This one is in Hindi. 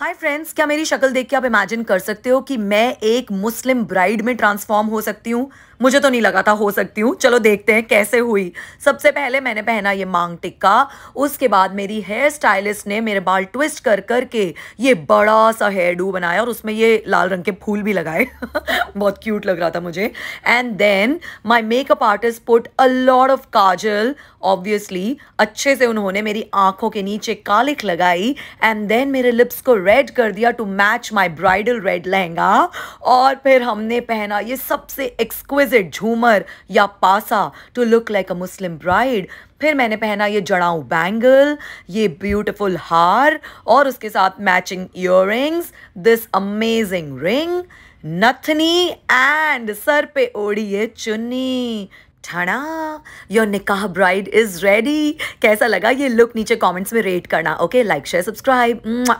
हाय फ्रेंड्स क्या मेरी शक्ल देख के आप इमेजिन कर सकते हो कि मैं एक मुस्लिम ब्राइड में ट्रांसफॉर्म हो सकती हूँ मुझे तो नहीं लगा था हो सकती हूँ चलो देखते हैं कैसे हुई सबसे पहले मैंने पहना ये मांग टिक्का उसके बाद मेरी हेयर स्टाइलिस्ट ने मेरे बाल ट्विस्ट कर कर के ये बड़ा सा हेयर डू बनाया और उसमें ये लाल रंग के फूल भी लगाए बहुत क्यूट लग रहा था मुझे and then my makeup artist put a load of kajal obviously अच्छे से उन्होंने मेरी आंखों के नीचे कालिक लगाई एंड देन मेरे लिप्स को रेड कर दिया to match my bridal red lehenga और फिर हमने पहना ये सबसे एक्सक्विजिट झूमर या पासा to look like a Muslim bride फिर मैंने पहना ये जड़ाऊ बैंगल ये ब्यूटिफुल हार और उसके साथ matching ear this amazing ring नथनी एंड सर पे ओढ़ी है चुन्नी ठणा your nikah bride is ready कैसा लगा ये लुक नीचे कमेंट्स में रेट करना ओके लाइक शेयर सब्सक्राइब